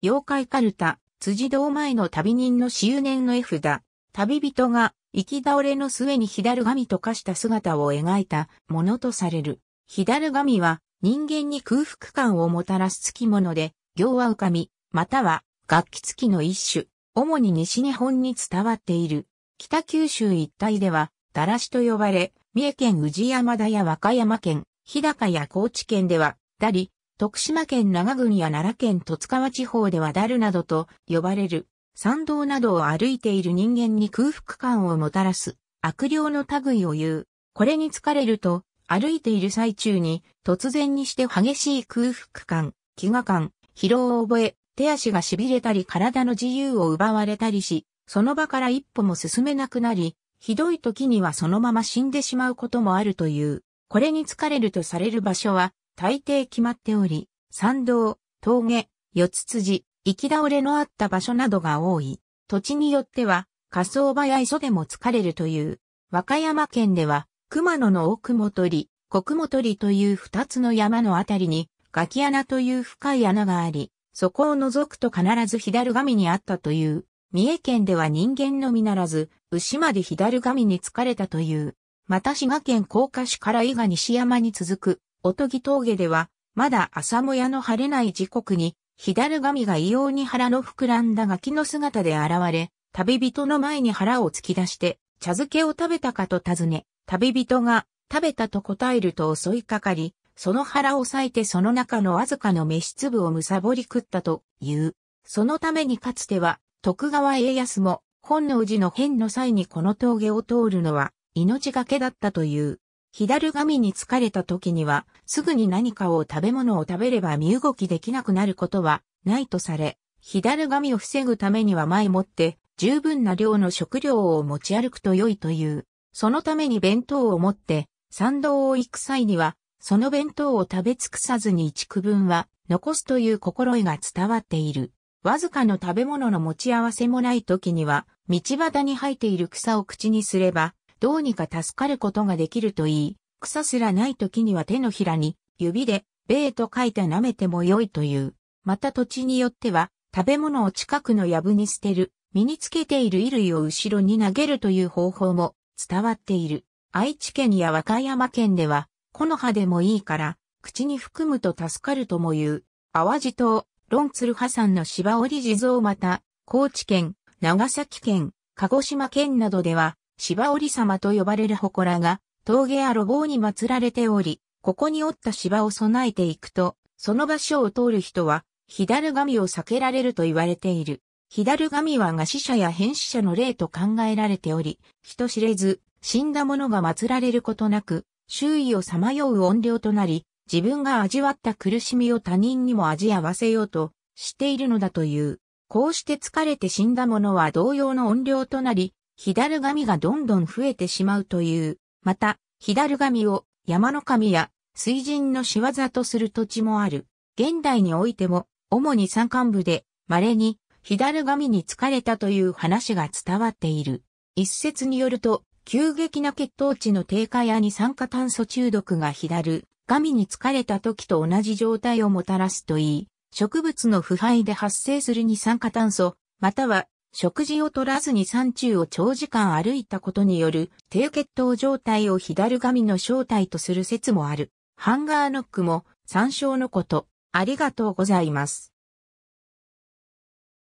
妖怪カルタ、辻堂前の旅人の執年の絵札、旅人が生き倒れの末に左髪と化した姿を描いたものとされる。左髪は人間に空腹感をもたらす付き物で、行は浮かみ、または楽器付きの一種、主に西日本に伝わっている。北九州一帯では、だらしと呼ばれ、三重県宇治山田や和歌山県、日高や高知県では、だり、徳島県長郡や奈良県十津川地方ではダルなどと呼ばれる山道などを歩いている人間に空腹感をもたらす悪霊の類を言う。これに疲れると歩いている最中に突然にして激しい空腹感、飢餓感、疲労を覚え、手足が痺れたり体の自由を奪われたりし、その場から一歩も進めなくなり、ひどい時にはそのまま死んでしまうこともあるという。これに疲れるとされる場所は、大抵決まっており、山道、峠、四つ辻、行き倒れのあった場所などが多い。土地によっては、火葬場や磯でも疲れるという。和歌山県では、熊野の奥本り、国本りという二つの山のあたりに、ガキ穴という深い穴があり、そこを覗くと必ず左神にあったという。三重県では人間のみならず、牛まで左神に疲れたという。また滋賀県甲賀市から伊賀西山に続く、おとぎ峠では、まだ朝もやの晴れない時刻に、左髪が異様に腹の膨らんだガキの姿で現れ、旅人の前に腹を突き出して、茶漬けを食べたかと尋ね、旅人が、食べたと答えると襲いかかり、その腹を裂いてその中のわずかの飯粒をむさぼり食ったという。そのためにかつては、徳川家康も、本能寺の変の際にこの峠を通るのは、命がけだったという。左髪に疲れた時には、すぐに何かを食べ物を食べれば身動きできなくなることはないとされ、左髪を防ぐためには前もって十分な量の食料を持ち歩くと良いという。そのために弁当を持って参道を行く際には、その弁当を食べ尽くさずに一区分は残すという心意が伝わっている。わずかの食べ物の持ち合わせもない時には、道端に生えている草を口にすれば、どうにか助かることができるといい、草すらない時には手のひらに、指で、ーと書いて舐めても良いという。また土地によっては、食べ物を近くの藪に捨てる、身につけている衣類を後ろに投げるという方法も伝わっている。愛知県や和歌山県では、木の葉でもいいから、口に含むと助かるとも言う。淡路島、論鶴破山の芝織地蔵また、高知県、長崎県、鹿児島県などでは、芝織様と呼ばれる祠が、峠や路傍に祀られており、ここに折った芝を備えていくと、その場所を通る人は、左髪を避けられると言われている。左髪は餓死者や変死者の霊と考えられており、人知れず、死んだ者が祀られることなく、周囲をさまよう怨霊となり、自分が味わった苦しみを他人にも味合わせようとしているのだという。こうして疲れて死んだ者は同様の怨霊となり、左髪がどんどん増えてしまうという。また、左髪を山の神や水神の仕業とする土地もある。現代においても、主に山間部で、稀に左髪に疲れたという話が伝わっている。一説によると、急激な血糖値の低下や二酸化炭素中毒が左髪に疲れた時と同じ状態をもたらすといい、植物の腐敗で発生する二酸化炭素、または食事を取らずに山中を長時間歩いたことによる低血糖状態を左髪の正体とする説もある。ハンガーノックも参照のこと、ありがとうございます。